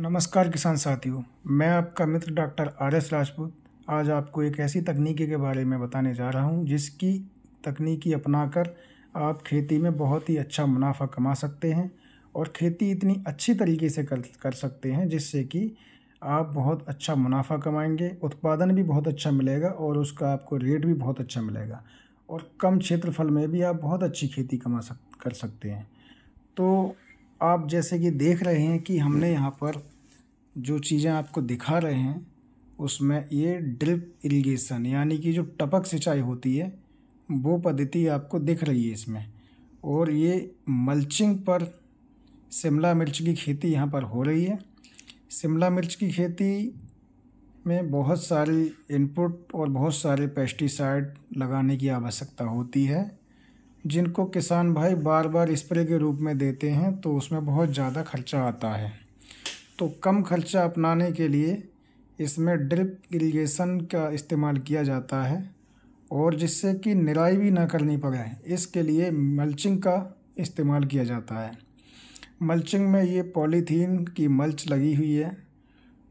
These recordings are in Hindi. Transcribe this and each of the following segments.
नमस्कार किसान साथियों मैं आपका मित्र डॉक्टर आर एस राजपूत आज आपको एक ऐसी तकनीकी के बारे में बताने जा रहा हूं जिसकी तकनीकी अपनाकर आप खेती में बहुत ही अच्छा मुनाफा कमा सकते हैं और खेती इतनी अच्छी तरीके से कर कर सकते हैं जिससे कि आप बहुत अच्छा मुनाफा कमाएंगे उत्पादन भी बहुत अच्छा मिलेगा और उसका आपको रेट भी बहुत अच्छा मिलेगा और कम क्षेत्रफल में भी आप बहुत अच्छी खेती कमा सक कर सकते हैं तो आप जैसे कि देख रहे हैं कि हमने यहाँ पर जो चीज़ें आपको दिखा रहे हैं उसमें ये ड्रिप इरीगेशन यानी कि जो टपक सिंचाई होती है वो पद्धति आपको दिख रही है इसमें और ये मल्चिंग पर शिमला मिर्च की खेती यहाँ पर हो रही है शिमला मिर्च की खेती में बहुत सारी इनपुट और बहुत सारे पेस्टिसाइड लगाने की आवश्यकता होती है जिनको किसान भाई बार बार स्प्रे के रूप में देते हैं तो उसमें बहुत ज़्यादा खर्चा आता है तो कम खर्चा अपनाने के लिए इसमें ड्रिप इरिगेशन का इस्तेमाल किया जाता है और जिससे कि निराई भी ना करनी पड़े इसके लिए मल्चिंग का इस्तेमाल किया जाता है मल्चिंग में ये पॉलीथीन की मल्च लगी हुई है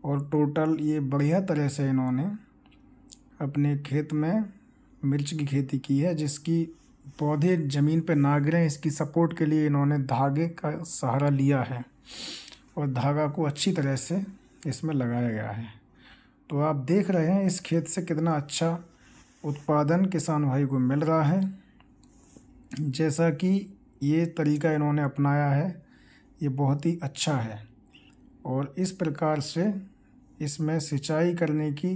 और टोटल ये बढ़िया तरह से इन्होंने अपने खेत में मिर्च की खेती की है जिसकी पौधे ज़मीन पर ना गिरें इसकी सपोर्ट के लिए इन्होंने धागे का सहारा लिया है और धागा को अच्छी तरह से इसमें लगाया गया है तो आप देख रहे हैं इस खेत से कितना अच्छा उत्पादन किसान भाई को मिल रहा है जैसा कि ये तरीका इन्होंने अपनाया है ये बहुत ही अच्छा है और इस प्रकार से इसमें सिंचाई करने की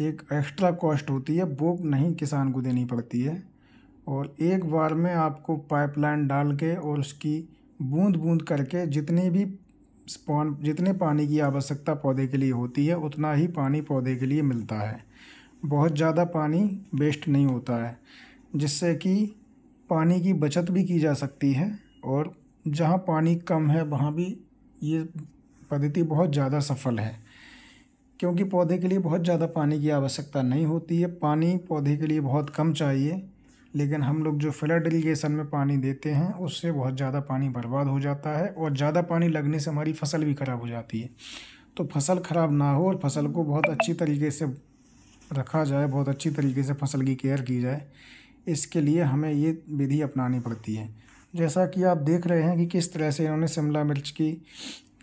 एक एक्स्ट्रा कॉस्ट होती है वो नहीं किसान को देनी पड़ती है और एक बार में आपको पाइपलाइन डाल के और उसकी बूंद बूंद करके जितनी भी स्पॉन जितने पानी की आवश्यकता पौधे के लिए होती है उतना ही पानी पौधे के लिए मिलता है बहुत ज़्यादा पानी वेस्ट नहीं होता है जिससे कि पानी की बचत भी की जा सकती है और जहाँ पानी कम है वहाँ भी ये पद्धति बहुत ज़्यादा सफल है क्योंकि पौधे के लिए बहुत ज़्यादा पानी की आवश्यकता नहीं होती है पानी पौधे के लिए बहुत कम चाहिए लेकिन हम लोग जो फ्लड इरीगेशन में पानी देते हैं उससे बहुत ज़्यादा पानी बर्बाद हो जाता है और ज़्यादा पानी लगने से हमारी फसल भी ख़राब हो जाती है तो फसल ख़राब ना हो और फसल को बहुत अच्छी तरीके से रखा जाए बहुत अच्छी तरीके से फसल की केयर की जाए इसके लिए हमें ये विधि अपनानी पड़ती है जैसा कि आप देख रहे हैं कि किस तरह से इन्होंने शिमला मिर्च की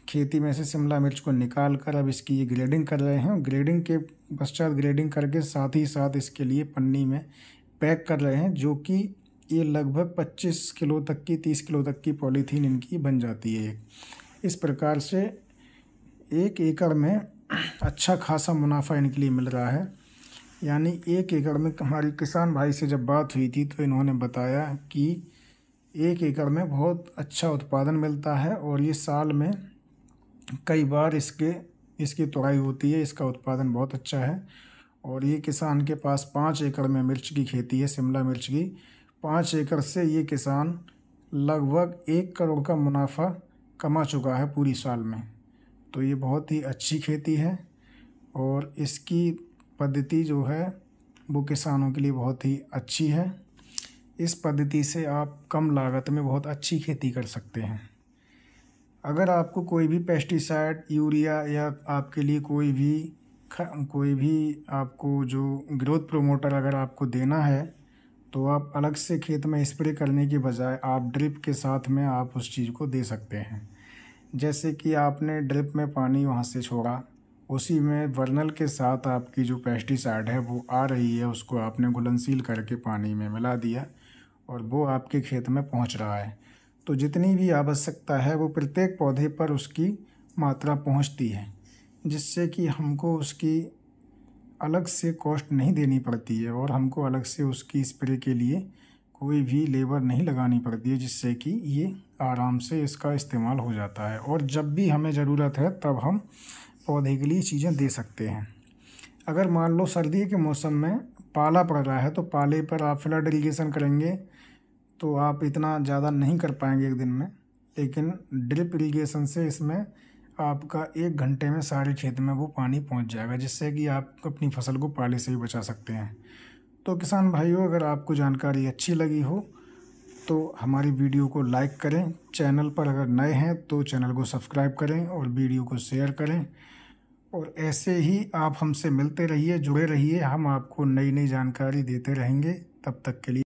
खेती में से शिमला मिर्च को निकाल कर अब इसकी ये ग्रेडिंग कर रहे हैं ग्रेडिंग के पश्चात ग्रेडिंग करके साथ ही साथ इसके लिए पन्नी में पैक कर रहे हैं जो कि ये लगभग 25 किलो तक की 30 किलो तक की पॉलीथीन इनकी बन जाती है इस प्रकार से एक एकड़ में अच्छा खासा मुनाफा इनके लिए मिल रहा है यानी एक एकड़ में हमारी किसान भाई से जब बात हुई थी तो इन्होंने बताया कि एक एकड़ में बहुत अच्छा उत्पादन मिलता है और ये साल में कई बार इसके इसकी तुड़ाई होती है इसका उत्पादन बहुत अच्छा है और ये किसान के पास पाँच एकड़ में मिर्च की खेती है शिमला मिर्च की पाँच एकड़ से ये किसान लगभग एक करोड़ का मुनाफा कमा चुका है पूरी साल में तो ये बहुत ही अच्छी खेती है और इसकी पद्धति जो है वो किसानों के लिए बहुत ही अच्छी है इस पद्धति से आप कम लागत में बहुत अच्छी खेती कर सकते हैं अगर आपको कोई भी पेस्टिसाइड यूरिया या आपके लिए कोई भी कोई भी आपको जो ग्रोथ प्रोमोटर अगर आपको देना है तो आप अलग से खेत में स्प्रे करने के बजाय आप ड्रिप के साथ में आप उस चीज़ को दे सकते हैं जैसे कि आपने ड्रिप में पानी वहाँ से छोड़ा उसी में वर्नल के साथ आपकी जो पेस्टिसाइड है वो आ रही है उसको आपने घुलनशील करके पानी में मिला दिया और वो आपके खेत में पहुंच रहा है तो जितनी भी आवश्यकता है वो प्रत्येक पौधे पर उसकी मात्रा पहुंचती है जिससे कि हमको उसकी अलग से कॉस्ट नहीं देनी पड़ती है और हमको अलग से उसकी स्प्रे के लिए कोई भी लेबर नहीं लगानी पड़ती है जिससे कि ये आराम से इसका इस्तेमाल हो जाता है और जब भी हमें ज़रूरत है तब हम पौधे के लिए चीज़ें दे सकते हैं अगर मान लो सर्दी के मौसम में पाला पड़ रहा है तो पाले पर आप फ्लड इरीगेशन करेंगे तो आप इतना ज़्यादा नहीं कर पाएंगे एक दिन में लेकिन ड्रिप इरीगेशन से इसमें आपका एक घंटे में सारे खेत में वो पानी पहुंच जाएगा जिससे कि आप अपनी फसल को पाले से ही बचा सकते हैं तो किसान भाइयों अगर आपको जानकारी अच्छी लगी हो तो हमारी वीडियो को लाइक करें चैनल पर अगर नए हैं तो चैनल को सब्सक्राइब करें और वीडियो को शेयर करें और ऐसे ही आप हमसे मिलते रहिए जुड़े रहिए हम आपको नई नई जानकारी देते रहेंगे तब तक के लिए